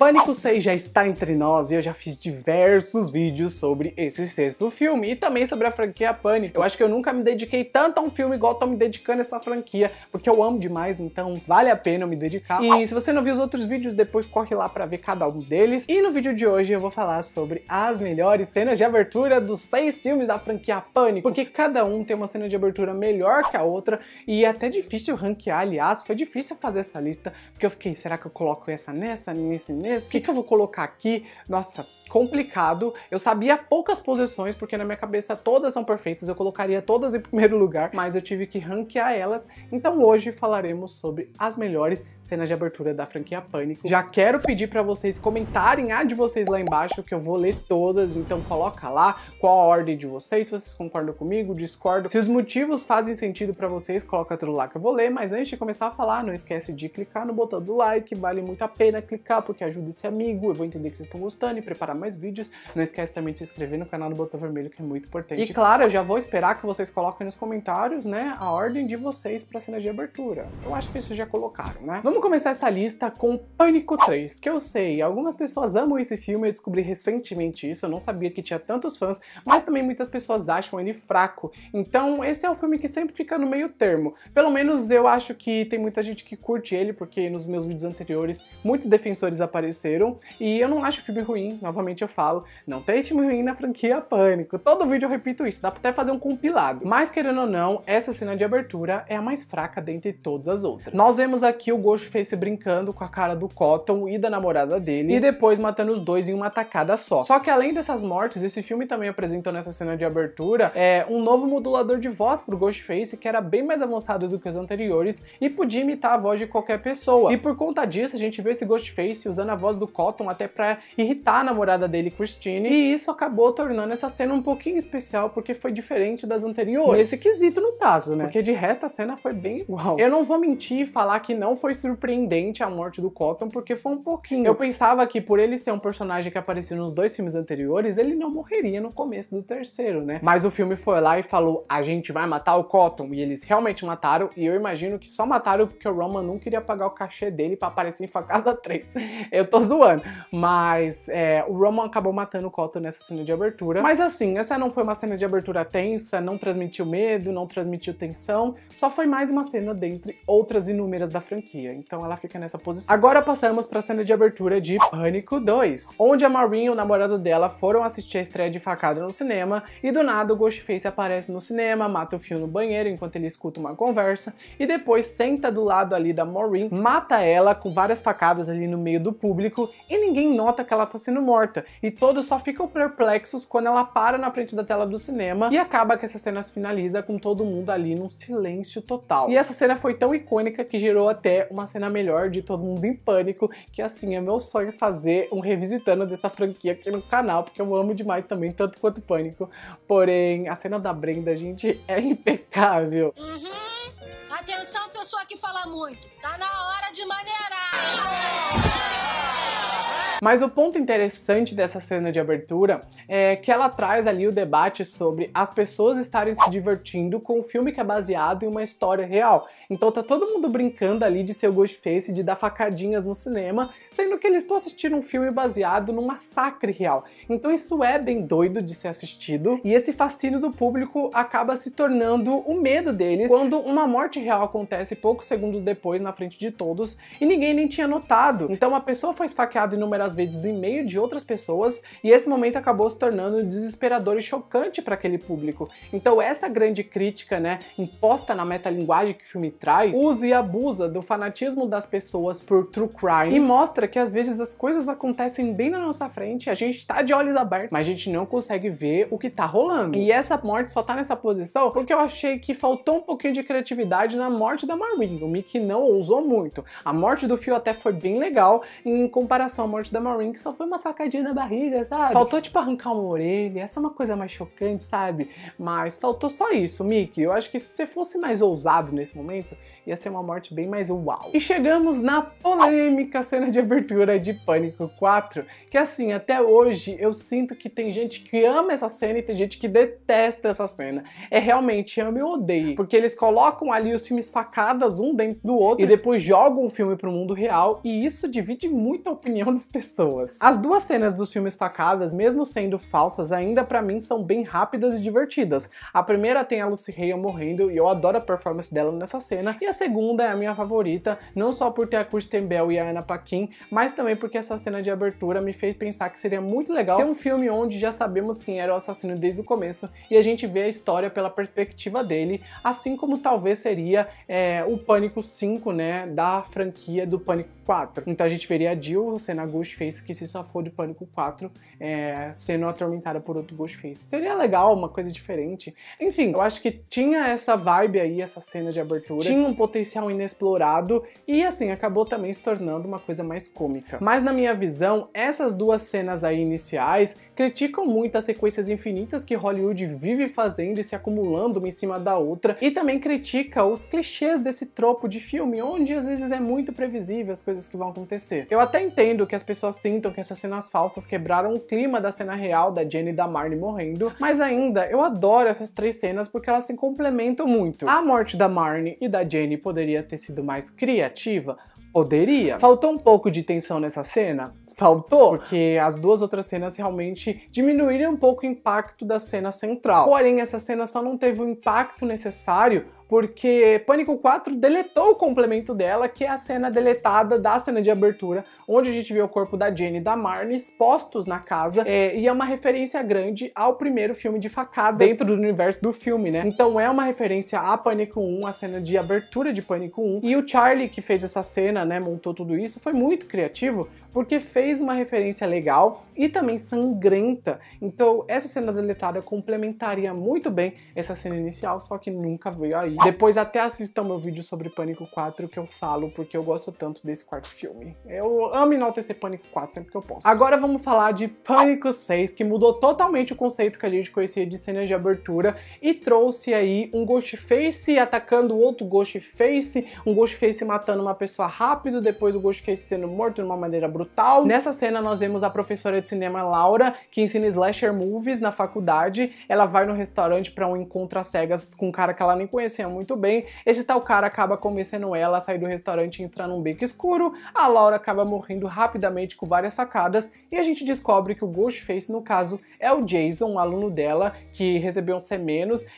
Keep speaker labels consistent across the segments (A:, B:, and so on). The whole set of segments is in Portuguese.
A: Pânico 6 já está entre nós e eu já fiz diversos vídeos sobre esse sexto filme e também sobre a franquia Pânico. Eu acho que eu nunca me dediquei tanto a um filme igual estou me dedicando a essa franquia, porque eu amo demais, então vale a pena eu me dedicar. E se você não viu os outros vídeos, depois corre lá para ver cada um deles. E no vídeo de hoje eu vou falar sobre as melhores cenas de abertura dos seis filmes da franquia Pânico, porque cada um tem uma cena de abertura melhor que a outra e é até difícil ranquear, aliás, foi difícil fazer essa lista, porque eu fiquei, será que eu coloco essa nessa, nesse, nesse? mesmo? O que, que eu vou colocar aqui? Nossa, complicado. Eu sabia poucas posições, porque na minha cabeça todas são perfeitas, eu colocaria todas em primeiro lugar, mas eu tive que ranquear elas. Então hoje falaremos sobre as melhores cenas de abertura da franquia Pânico. Já quero pedir para vocês comentarem a de vocês lá embaixo, que eu vou ler todas, então coloca lá qual a ordem de vocês, se vocês concordam comigo, discordam. Se os motivos fazem sentido para vocês, coloca tudo lá que eu vou ler, mas antes de começar a falar, não esquece de clicar no botão do like, vale muito a pena clicar porque ajuda esse amigo, eu vou entender que vocês estão gostando e preparar mais vídeos. Não esquece também de se inscrever no canal do Botão Vermelho, que é muito importante. E claro, eu já vou esperar que vocês coloquem nos comentários, né, a ordem de vocês pra cena de abertura. Eu acho que vocês já colocaram, né? Vamos começar essa lista com Pânico 3, que eu sei, algumas pessoas amam esse filme, eu descobri recentemente isso, eu não sabia que tinha tantos fãs, mas também muitas pessoas acham ele fraco. Então, esse é o filme que sempre fica no meio termo. Pelo menos eu acho que tem muita gente que curte ele, porque nos meus vídeos anteriores muitos defensores apareceram, e eu não acho o filme ruim, novamente geralmente eu falo, não tem filme ruim na franquia Pânico. Todo vídeo eu repito isso, dá pra até fazer um compilado. Mas querendo ou não, essa cena de abertura é a mais fraca dentre todas as outras. Nós vemos aqui o Ghostface brincando com a cara do Cotton e da namorada dele, e depois matando os dois em uma tacada só. Só que além dessas mortes, esse filme também apresentou nessa cena de abertura é, um novo modulador de voz pro Ghostface, que era bem mais avançado do que os anteriores, e podia imitar a voz de qualquer pessoa. E por conta disso, a gente vê esse Ghostface usando a voz do Cotton até pra irritar a namorada namorada dele, Christine, e isso acabou tornando essa cena um pouquinho especial, porque foi diferente das anteriores. Nesse quesito, no caso, né? Porque de resto a cena foi bem igual. Eu não vou mentir e falar que não foi surpreendente a morte do Cotton, porque foi um pouquinho. Eu pensava que por ele ser um personagem que apareceu nos dois filmes anteriores, ele não morreria no começo do terceiro, né? Mas o filme foi lá e falou, a gente vai matar o Cotton, e eles realmente mataram, e eu imagino que só mataram porque o Roman não queria pagar o cachê dele pra aparecer em Facada 3. eu tô zoando. Mas é, o Roman acabou matando o Cotto nessa cena de abertura. Mas assim, essa não foi uma cena de abertura tensa, não transmitiu medo, não transmitiu tensão, só foi mais uma cena dentre outras inúmeras da franquia. Então ela fica nessa posição. Agora passamos pra cena de abertura de Pânico 2, onde a Maureen e o namorado dela foram assistir a estreia de Facada no cinema e do nada o Ghostface aparece no cinema, mata o fio no banheiro enquanto ele escuta uma conversa e depois senta do lado ali da Maureen, mata ela com várias facadas ali no meio do público e ninguém nota que ela tá sendo morta e todos só ficam perplexos quando ela para na frente da tela do cinema e acaba que essa cena se finaliza com todo mundo ali num silêncio total. E essa cena foi tão icônica que gerou até uma cena melhor de todo mundo em pânico, que assim é meu sonho fazer um revisitando dessa franquia aqui no canal, porque eu amo demais também, tanto quanto pânico. Porém, a cena da Brenda, gente, é impecável. Uhum. Atenção, pessoa que fala muito. Tá na hora de maneirar. Mas o ponto interessante dessa cena de abertura é que ela traz ali o debate sobre as pessoas estarem se divertindo com um filme que é baseado em uma história real. Então tá todo mundo brincando ali de ser o Ghostface, de dar facadinhas no cinema, sendo que eles estão assistindo um filme baseado num massacre real. Então isso é bem doido de ser assistido, e esse fascínio do público acaba se tornando o medo deles quando uma morte real acontece poucos segundos depois na frente de todos e ninguém nem tinha notado. Então a pessoa foi esfaqueada inúmeras às vezes em meio de outras pessoas, e esse momento acabou se tornando desesperador e chocante para aquele público. Então, essa grande crítica, né, imposta na metalinguagem que o filme traz, usa e abusa do fanatismo das pessoas por true crimes e mostra que às vezes as coisas acontecem bem na nossa frente, a gente tá de olhos abertos, mas a gente não consegue ver o que tá rolando. E essa morte só tá nessa posição porque eu achei que faltou um pouquinho de criatividade na morte da Marine. O Mickey não ousou muito. A morte do Fio até foi bem legal em comparação à morte da que só foi uma sacadinha na barriga, sabe? Faltou, tipo, arrancar uma orelha, essa é uma coisa mais chocante, sabe? Mas faltou só isso, Mickey. Eu acho que se você fosse mais ousado nesse momento, ia ser uma morte bem mais uau. E chegamos na polêmica cena de abertura de Pânico 4, que assim, até hoje eu sinto que tem gente que ama essa cena e tem gente que detesta essa cena. É realmente ama e odeia, porque eles colocam ali os filmes facadas um dentro do outro e depois jogam o filme pro mundo real e isso divide muito a opinião das pessoas pessoas. As duas cenas dos filmes Facadas, mesmo sendo falsas, ainda para mim são bem rápidas e divertidas. A primeira tem a Lucy Hale morrendo e eu adoro a performance dela nessa cena. E a segunda é a minha favorita, não só por ter a Kristen Bell e a Anna Paquin, mas também porque essa cena de abertura me fez pensar que seria muito legal ter um filme onde já sabemos quem era o assassino desde o começo e a gente vê a história pela perspectiva dele, assim como talvez seria é, o Pânico 5, né, da franquia do Pânico 4. Então a gente veria a Jill Gush, Ghostface que se safou de Pânico 4 é, sendo atormentada por outro Ghostface. Seria legal, uma coisa diferente. Enfim, eu acho que tinha essa vibe aí, essa cena de abertura, tinha um potencial inexplorado e assim, acabou também se tornando uma coisa mais cômica. Mas na minha visão, essas duas cenas aí iniciais criticam muito as sequências infinitas que Hollywood vive fazendo e se acumulando uma em cima da outra e também critica os clichês desse tropo de filme, onde às vezes é muito previsível as coisas que vão acontecer. Eu até entendo que as pessoas pessoas sintam que essas cenas falsas quebraram o clima da cena real da Jenny e da Marnie morrendo, mas ainda eu adoro essas três cenas porque elas se complementam muito. A morte da Marnie e da Jenny poderia ter sido mais criativa, Poderia. Faltou um pouco de tensão nessa cena? Faltou, porque as duas outras cenas realmente diminuíram um pouco o impacto da cena central. Porém, essa cena só não teve o impacto necessário porque Pânico 4 deletou o complemento dela, que é a cena deletada da cena de abertura, onde a gente vê o corpo da Jenny e da Marnie expostos na casa, é, e é uma referência grande ao primeiro filme de facada dentro do universo do filme, né? Então é uma referência a Pânico 1, a cena de abertura de Pânico 1, e o Charlie que fez essa cena, né, montou tudo isso, foi muito criativo, porque fez uma referência legal e também sangrenta. Então, essa cena deletada complementaria muito bem essa cena inicial, só que nunca veio aí. Depois até assistam meu vídeo sobre Pânico 4 que eu falo, porque eu gosto tanto desse quarto filme. Eu amo enaltecer Pânico 4 sempre que eu posso. Agora vamos falar de Pânico 6, que mudou totalmente o conceito que a gente conhecia de cenas de abertura e trouxe aí um Ghostface atacando outro Ghostface, um Ghostface matando uma pessoa rápido, depois o Ghostface sendo morto de uma maneira brutal, brutal. Nessa cena nós vemos a professora de cinema Laura, que ensina slasher movies na faculdade. Ela vai no restaurante para um encontro às cegas com um cara que ela nem conhecia muito bem. Esse tal cara acaba convencendo ela a sair do restaurante e entrar num beco escuro. A Laura acaba morrendo rapidamente com várias facadas e a gente descobre que o Ghostface, no caso, é o Jason, um aluno dela, que recebeu um C-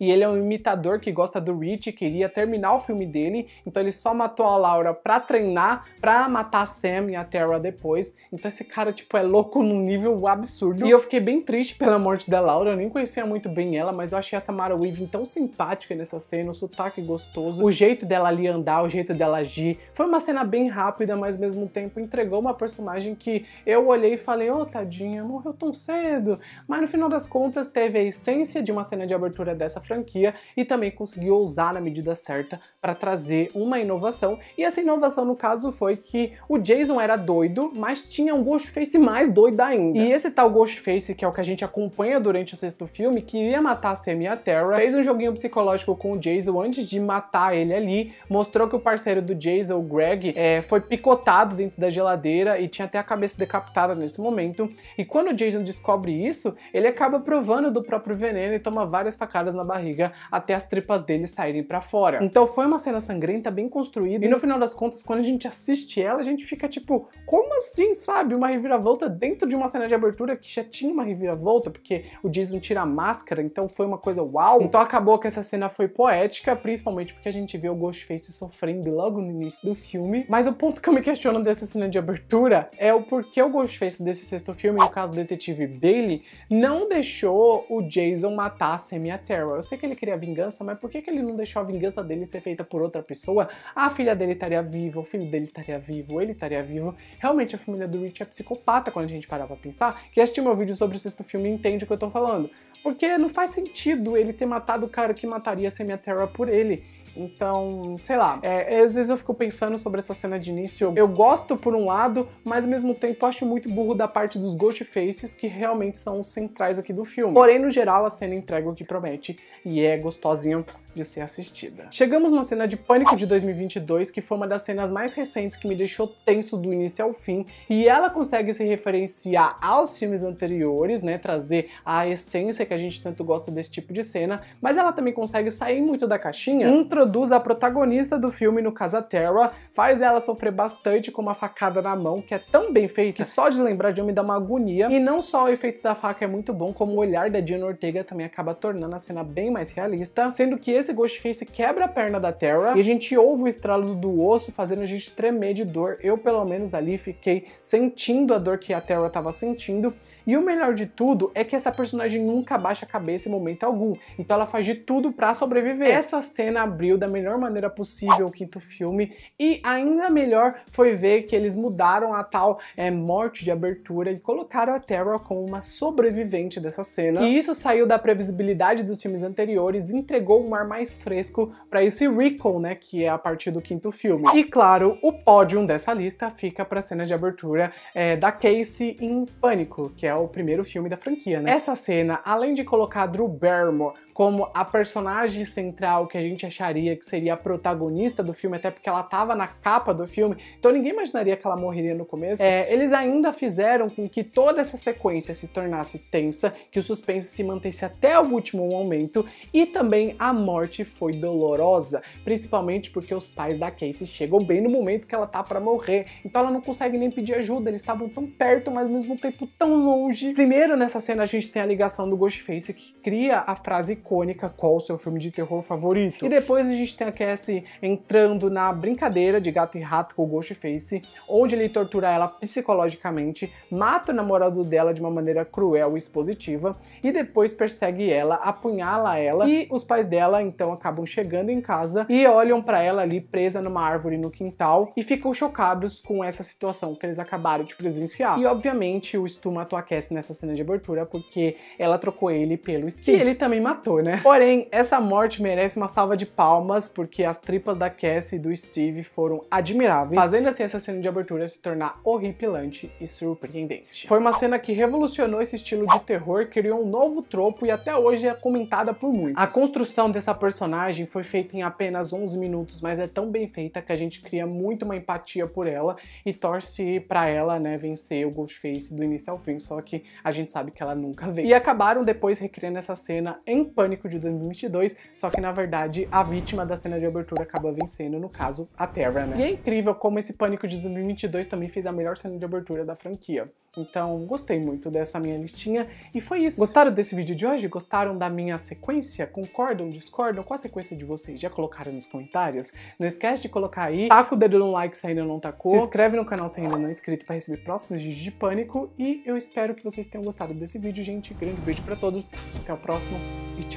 A: e ele é um imitador que gosta do Rich, queria terminar o filme dele, então ele só matou a Laura pra treinar, pra matar a Sam e a Terra depois depois. Então esse cara, tipo, é louco num nível absurdo. E eu fiquei bem triste pela morte da Laura, eu nem conhecia muito bem ela, mas eu achei essa Mara Weaving tão simpática nessa cena, o sotaque gostoso, o jeito dela ali andar, o jeito dela agir. Foi uma cena bem rápida, mas ao mesmo tempo entregou uma personagem que eu olhei e falei, ô oh, tadinha, morreu tão cedo. Mas no final das contas teve a essência de uma cena de abertura dessa franquia e também conseguiu ousar na medida certa para trazer uma inovação. E essa inovação, no caso, foi que o Jason era doido, mas tinha um Ghostface mais doido ainda. E esse tal Ghostface, que é o que a gente acompanha durante o sexto filme, queria matar a Sam e a Terra, fez um joguinho psicológico com o Jason antes de matar ele ali, mostrou que o parceiro do Jason, o Greg, é, foi picotado dentro da geladeira e tinha até a cabeça decapitada nesse momento. E quando o Jason descobre isso, ele acaba provando do próprio veneno e toma várias facadas na barriga até as tripas dele saírem para fora. Então foi uma cena sangrenta bem construída e no final das contas, quando a gente assiste ela, a gente fica tipo, como assim? assim, sabe? Uma reviravolta dentro de uma cena de abertura que já tinha uma reviravolta, porque o Disney tira a máscara, então foi uma coisa uau. Então acabou que essa cena foi poética, principalmente porque a gente vê o Ghostface sofrendo logo no início do filme. Mas o ponto que eu me questiono dessa cena de abertura é o porquê o Ghostface desse sexto filme, no caso do detetive Bailey, não deixou o Jason matar a Samia Terror. Eu sei que ele queria vingança, mas por que, que ele não deixou a vingança dele ser feita por outra pessoa? A filha dele estaria viva, o filho dele estaria vivo, ele estaria vivo. Realmente a família do Rich é psicopata quando a gente parar pra pensar. Quem assistiu meu vídeo sobre o sexto filme entende o que eu tô falando. Porque não faz sentido ele ter matado o cara que mataria a semi Terra por ele. Então, sei lá. É, é, às vezes eu fico pensando sobre essa cena de início. Eu gosto por um lado, mas ao mesmo tempo acho muito burro da parte dos Ghost Faces, que realmente são os centrais aqui do filme. Porém, no geral, a cena entrega o que promete e é gostosinho de ser assistida. Chegamos na cena de Pânico de 2022, que foi uma das cenas mais recentes que me deixou tenso do início ao fim, e ela consegue se referenciar aos filmes anteriores, né, trazer a essência que a gente tanto gosta desse tipo de cena, mas ela também consegue sair muito da caixinha, introduzir introduz a protagonista do filme no caso Terra, faz ela sofrer bastante com uma facada na mão, que é tão bem feita que só de lembrar de me dá uma agonia. E não só o efeito da faca é muito bom, como o olhar da Dina Ortega também acaba tornando a cena bem mais realista, sendo que esse Ghostface quebra a perna da Terra e a gente ouve o estralo do osso fazendo a gente tremer de dor. Eu, pelo menos ali, fiquei sentindo a dor que a Terra estava sentindo. E o melhor de tudo é que essa personagem nunca baixa a cabeça em momento algum, então ela faz de tudo para sobreviver. Essa cena abriu da melhor maneira possível o quinto filme e ainda melhor foi ver que eles mudaram a tal é, morte de abertura e colocaram a Terra como uma sobrevivente dessa cena. E isso saiu da previsibilidade dos filmes anteriores e entregou um ar mais fresco para esse recall, né, que é a partir do quinto filme. E claro, o pódio dessa lista fica para a cena de abertura é, da Casey em Pânico, que é o primeiro filme da franquia, né? Essa cena, além de colocar Drew Barrymore como a personagem central que a gente acharia que seria a protagonista do filme, até porque ela estava na capa do filme, então ninguém imaginaria que ela morreria no começo. É, eles ainda fizeram com que toda essa sequência se tornasse tensa, que o suspense se mantesse até o último momento e também a morte foi dolorosa, principalmente porque os pais da Casey chegam bem no momento que ela tá para morrer, então ela não consegue nem pedir ajuda, eles estavam tão perto, mas ao mesmo tempo tão longe. Primeiro nessa cena a gente tem a ligação do Ghostface que cria a frase icônica qual o seu filme de terror favorito. E depois a gente tem a Cassie entrando na brincadeira de gato e rato com o Ghostface, onde ele tortura ela psicologicamente, mata o namorado dela de uma maneira cruel e expositiva, e depois persegue ela, apunhala ela, e os pais dela então acabam chegando em casa e olham para ela ali presa numa árvore no quintal e ficam chocados com essa situação que eles acabaram de presenciar. E obviamente o matou a Cassie nessa cena de abertura porque ela trocou ele pelo Steve, E ele também matou né? Porém, essa morte merece uma salva de palmas, porque as tripas da Cassie e do Steve foram admiráveis, fazendo assim essa cena de abertura se tornar horripilante e surpreendente. Foi uma cena que revolucionou esse estilo de terror, criou um novo tropo e até hoje é comentada por muitos. A construção dessa personagem foi feita em apenas 11 minutos, mas é tão bem feita que a gente cria muito uma empatia por ela e torce para ela, né, vencer o Ghostface do início ao fim, só que a gente sabe que ela nunca vence. E acabaram depois recriando essa cena em pânico Pânico de 2022, só que na verdade a vítima da cena de abertura acaba vencendo, no caso, a Terra, né? E é incrível como esse Pânico de 2022 também fez a melhor cena de abertura da franquia. Então, gostei muito dessa minha listinha e foi isso. Gostaram desse vídeo de hoje? Gostaram da minha sequência? Concordam, discordam? Qual a sequência de vocês? Já colocaram nos comentários? Não esquece de colocar aí. Taca o dedo no like se ainda não tacou. Se inscreve no canal se ainda não é inscrito para receber próximos vídeos de pânico e eu espero que vocês tenham gostado desse vídeo, gente. Grande beijo para todos. Até o próximo e tchau.